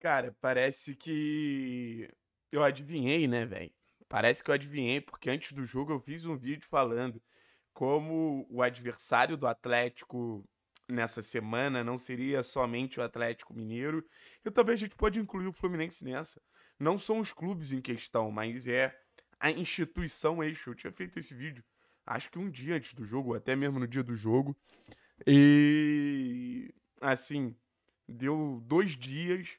Cara, parece que eu adivinhei, né, velho? Parece que eu adivinhei, porque antes do jogo eu fiz um vídeo falando como o adversário do Atlético nessa semana não seria somente o Atlético Mineiro. E também a gente pode incluir o Fluminense nessa. Não são os clubes em questão, mas é a instituição eixo. É eu tinha feito esse vídeo, acho que um dia antes do jogo, ou até mesmo no dia do jogo. E. Assim, deu dois dias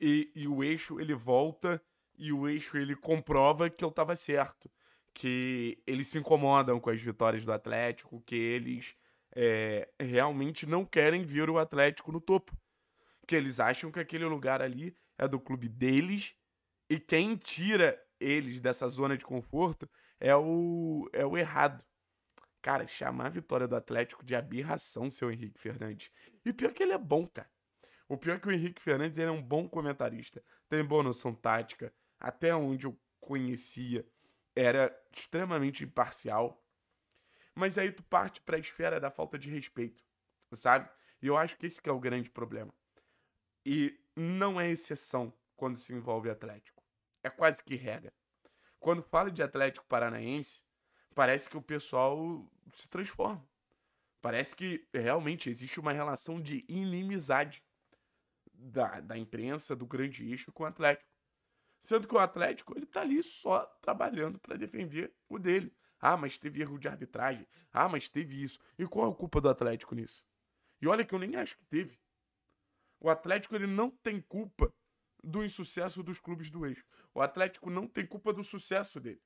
e, e o eixo ele volta e o eixo ele comprova que eu estava certo. Que eles se incomodam com as vitórias do Atlético, que eles é, realmente não querem ver o Atlético no topo. Que eles acham que aquele lugar ali é do clube deles e quem tira eles dessa zona de conforto é o, é o errado. Cara, chamar a vitória do Atlético de aberração, seu Henrique Fernandes. E pior que ele é bom, cara. O pior é que o Henrique Fernandes ele é um bom comentarista, tem boa noção tática, até onde eu conhecia era extremamente imparcial. Mas aí tu parte para a esfera da falta de respeito, sabe? E eu acho que esse que é o grande problema. E não é exceção quando se envolve Atlético. É quase que regra. Quando fala de Atlético Paranaense, parece que o pessoal se transforma. Parece que realmente existe uma relação de inimizade da, da imprensa, do grande eixo com o Atlético. Sendo que o Atlético, ele tá ali só trabalhando para defender o dele. Ah, mas teve erro de arbitragem. Ah, mas teve isso. E qual é a culpa do Atlético nisso? E olha que eu nem acho que teve. O Atlético ele não tem culpa do insucesso dos clubes do eixo. O Atlético não tem culpa do sucesso dele.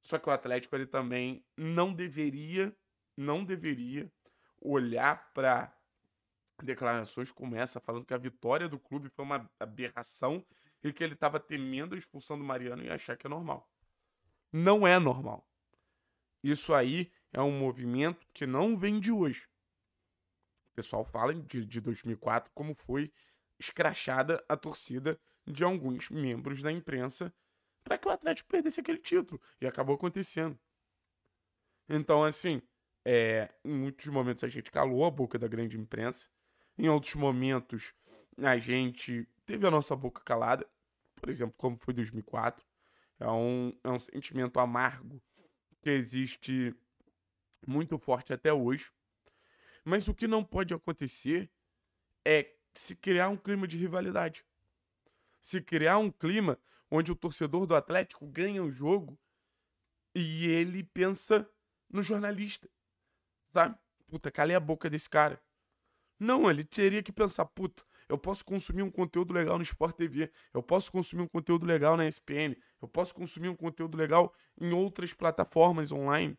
Só que o Atlético ele também não deveria, não deveria olhar para declarações começa falando que a vitória do clube foi uma aberração e que ele estava temendo a expulsão do Mariano e achar que é normal. Não é normal. Isso aí é um movimento que não vem de hoje. O pessoal fala de, de 2004 como foi escrachada a torcida de alguns membros da imprensa para que o Atlético perdesse aquele título. E acabou acontecendo. Então, assim, é, em muitos momentos a gente calou a boca da grande imprensa. Em outros momentos, a gente teve a nossa boca calada, por exemplo, como foi 2004. É um, é um sentimento amargo que existe muito forte até hoje. Mas o que não pode acontecer é se criar um clima de rivalidade. Se criar um clima onde o torcedor do Atlético ganha o jogo e ele pensa no jornalista. Sabe? Puta, calei a boca desse cara. Não, ele teria que pensar, puta, eu posso consumir um conteúdo legal no Sport TV, eu posso consumir um conteúdo legal na ESPN, eu posso consumir um conteúdo legal em outras plataformas online.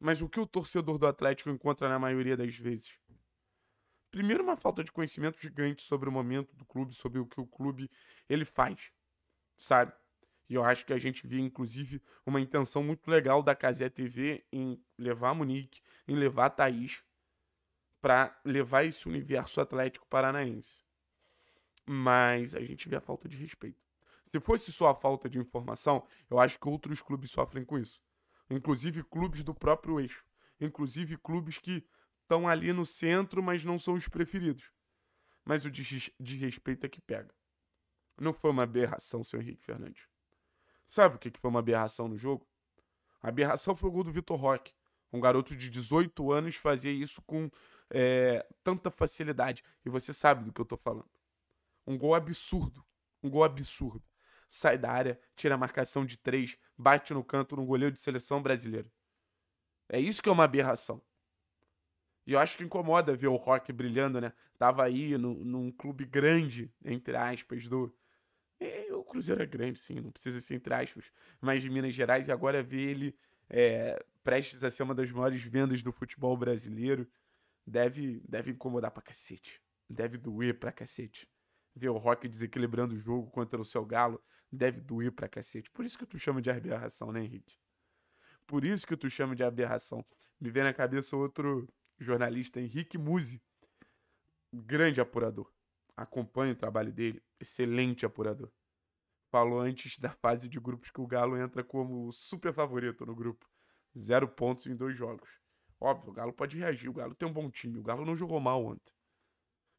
Mas o que o torcedor do Atlético encontra na maioria das vezes? Primeiro, uma falta de conhecimento gigante sobre o momento do clube, sobre o que o clube ele faz, sabe? E eu acho que a gente vê, inclusive, uma intenção muito legal da Casé TV em levar a Munique, em levar a Thaís, para levar esse universo Atlético Paranaense. Mas a gente vê a falta de respeito. Se fosse só a falta de informação, eu acho que outros clubes sofrem com isso. Inclusive clubes do próprio eixo. Inclusive clubes que estão ali no centro, mas não são os preferidos. Mas o desrespeito é que pega. Não foi uma aberração, seu Henrique Fernandes. Sabe o que foi uma aberração no jogo? A aberração foi o gol do Vitor Roque. Um garoto de 18 anos fazia isso com é, tanta facilidade. E você sabe do que eu tô falando. Um gol absurdo. Um gol absurdo. Sai da área, tira a marcação de três, bate no canto num goleiro de seleção brasileira. É isso que é uma aberração. E eu acho que incomoda ver o Rock brilhando, né? Tava aí no, num clube grande, entre aspas, do. É, o Cruzeiro é grande, sim, não precisa ser entre aspas, mas de Minas Gerais, e agora ver ele é, prestes a ser uma das maiores vendas do futebol brasileiro deve, deve incomodar pra cacete. Deve doer pra cacete. Ver o Rock desequilibrando o jogo contra o seu galo deve doer pra cacete. Por isso que tu chama de aberração, né, Henrique? Por isso que tu chama de aberração. Me vem na cabeça outro jornalista, Henrique Muse, Grande apurador. Acompanho o trabalho dele. Excelente apurador. Falou antes da fase de grupos que o Galo entra como super favorito no grupo. Zero pontos em dois jogos Óbvio, o Galo pode reagir, o Galo tem um bom time, o Galo não jogou mal ontem.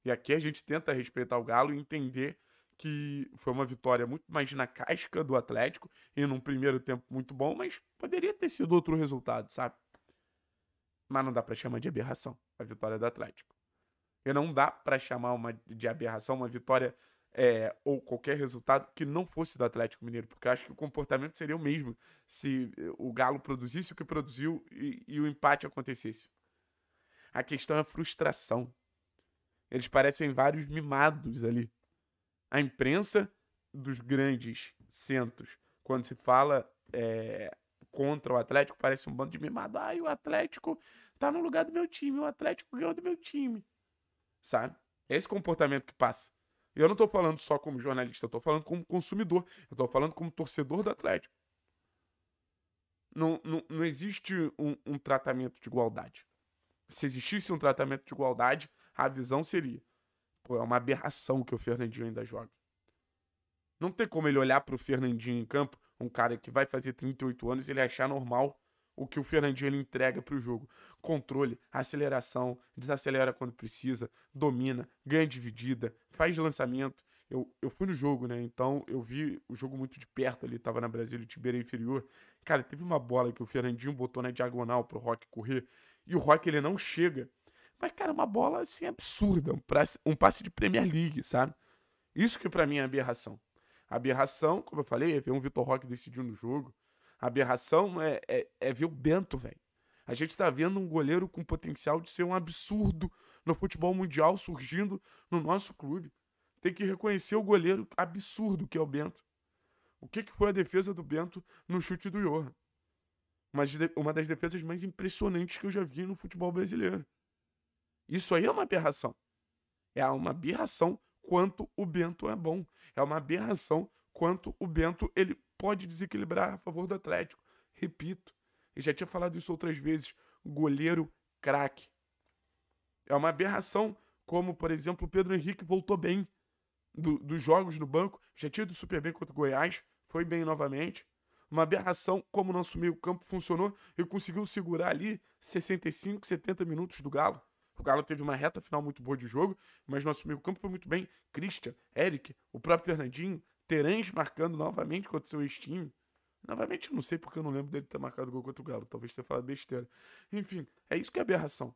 E aqui a gente tenta respeitar o Galo e entender que foi uma vitória muito mais na casca do Atlético e num primeiro tempo muito bom, mas poderia ter sido outro resultado, sabe? Mas não dá para chamar de aberração a vitória do Atlético. E não dá para chamar uma de aberração uma vitória é, ou qualquer resultado que não fosse do Atlético Mineiro, porque acho que o comportamento seria o mesmo se eh, o Galo produzisse o que produziu e, e o empate acontecesse. A questão é a frustração. Eles parecem vários mimados ali. A imprensa dos grandes centros, quando se fala é, contra o Atlético, parece um bando de mimados. Ah, o Atlético tá no lugar do meu time, o Atlético ganhou do meu time. Sabe? É esse comportamento que passa. Eu não estou falando só como jornalista, eu estou falando como consumidor, eu estou falando como torcedor do Atlético. Não, não, não existe um, um tratamento de igualdade. Se existisse um tratamento de igualdade, a visão seria: pô, é uma aberração que o Fernandinho ainda joga. Não tem como ele olhar para o Fernandinho em campo, um cara que vai fazer 38 anos, ele achar normal o que o Fernandinho ele entrega para o jogo. Controle, aceleração, desacelera quando precisa, domina, ganha dividida, faz lançamento. Eu, eu fui no jogo, né? Então eu vi o jogo muito de perto ali, tava na Brasília Tibeira é Inferior. Cara, teve uma bola que o Fernandinho botou na diagonal pro Rock correr e o Rock ele não chega. Mas, cara, uma bola assim absurda, um, passe, um passe de Premier League, sabe? Isso que para mim é aberração. Aberração, como eu falei, é ver um Vitor Rock decidindo o jogo aberração é, é, é Bento, velho. A gente está vendo um goleiro com potencial de ser um absurdo no futebol mundial surgindo no nosso clube. Tem que reconhecer o goleiro absurdo que é o Bento. O que, que foi a defesa do Bento no chute do Johan? Uma das defesas mais impressionantes que eu já vi no futebol brasileiro. Isso aí é uma aberração. É uma aberração quanto o Bento é bom. É uma aberração quanto o Bento ele pode desequilibrar a favor do Atlético. Repito, eu já tinha falado isso outras vezes. Goleiro, craque. É uma aberração, como, por exemplo, o Pedro Henrique voltou bem do, dos jogos no banco. Já tinha ido super bem contra o Goiás, foi bem novamente. Uma aberração, como nosso meio-campo funcionou e conseguiu segurar ali 65, 70 minutos do Galo. O Galo teve uma reta final muito boa de jogo, mas nosso meio-campo foi muito bem. Christian, Eric, o próprio Fernandinho, Terãs marcando novamente contra o seu time. Novamente, eu não sei porque eu não lembro dele ter marcado gol contra o Galo. Talvez tenha falado besteira. Enfim, é isso que é aberração.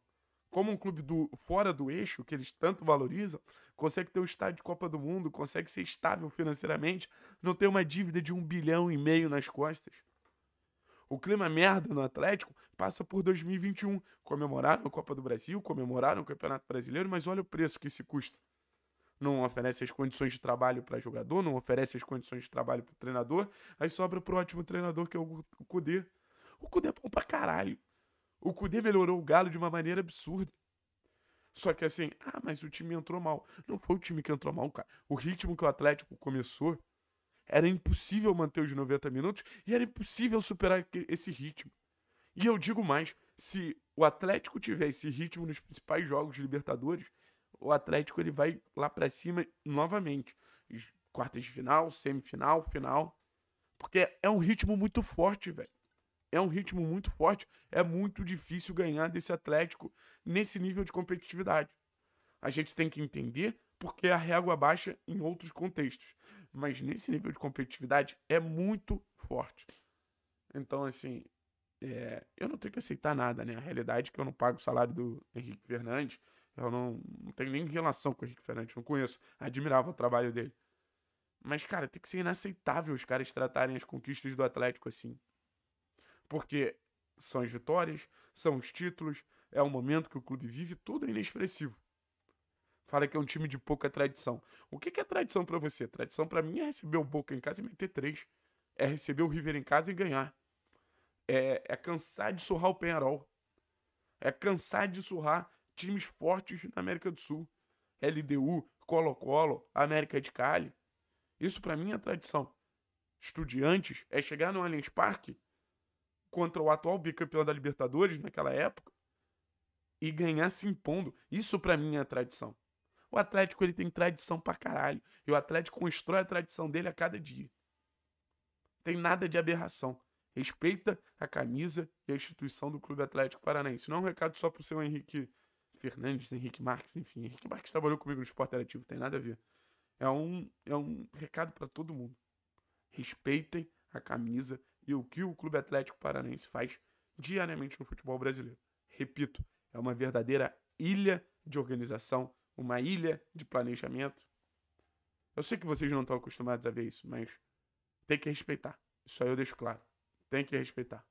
Como um clube do fora do eixo, que eles tanto valorizam, consegue ter um estádio de Copa do Mundo, consegue ser estável financeiramente, não ter uma dívida de um bilhão e meio nas costas. O clima merda no Atlético passa por 2021. Comemoraram a Copa do Brasil, comemoraram o Campeonato Brasileiro, mas olha o preço que se custa não oferece as condições de trabalho para jogador, não oferece as condições de trabalho para treinador, aí sobra para o ótimo treinador que é o Kudê. O Kudê é bom para caralho. O Kudê melhorou o Galo de uma maneira absurda. Só que assim, ah, mas o time entrou mal. Não foi o time que entrou mal, cara. O ritmo que o Atlético começou era impossível manter os 90 minutos e era impossível superar esse ritmo. E eu digo mais, se o Atlético tiver esse ritmo nos principais jogos de Libertadores, o Atlético ele vai lá para cima novamente. Quartas de final, semifinal, final. Porque é um ritmo muito forte, velho. É um ritmo muito forte. É muito difícil ganhar desse Atlético nesse nível de competitividade. A gente tem que entender porque a régua baixa em outros contextos. Mas nesse nível de competitividade é muito forte. Então, assim, é, eu não tenho que aceitar nada, né? A realidade é que eu não pago o salário do Henrique Fernandes, eu não, não tenho nem relação com o Henrique Ferrante, não conheço. Admirava o trabalho dele. Mas, cara, tem que ser inaceitável os caras tratarem as conquistas do Atlético assim. Porque são as vitórias, são os títulos, é o momento que o clube vive, tudo é inexpressivo. Fala que é um time de pouca tradição. O que é tradição para você? Tradição para mim é receber o Boca em casa e meter três. É receber o River em casa e ganhar. É, é cansar de surrar o Penharol. É cansar de surrar times fortes na América do Sul. LDU, Colo-Colo, América de Cali. Isso para mim é tradição. Estudiantes é chegar no Allianz Parque contra o atual bicampeão da Libertadores naquela época e ganhar se impondo. Isso para mim é tradição. O Atlético ele tem tradição pra caralho. E o Atlético constrói a tradição dele a cada dia. Tem nada de aberração. Respeita a camisa e a instituição do Clube Atlético Paranaense. Não é um recado só pro seu Henrique Fernandes, Henrique Marques, enfim. Henrique Marques trabalhou comigo no Esporte Interativo, tem nada a ver. É um, é um recado para todo mundo. Respeitem a camisa e o que o Clube Atlético Paranaense faz diariamente no futebol brasileiro. Repito, é uma verdadeira ilha de organização, uma ilha de planejamento. Eu sei que vocês não estão acostumados a ver isso, mas tem que respeitar. Isso aí eu deixo claro. Tem que respeitar.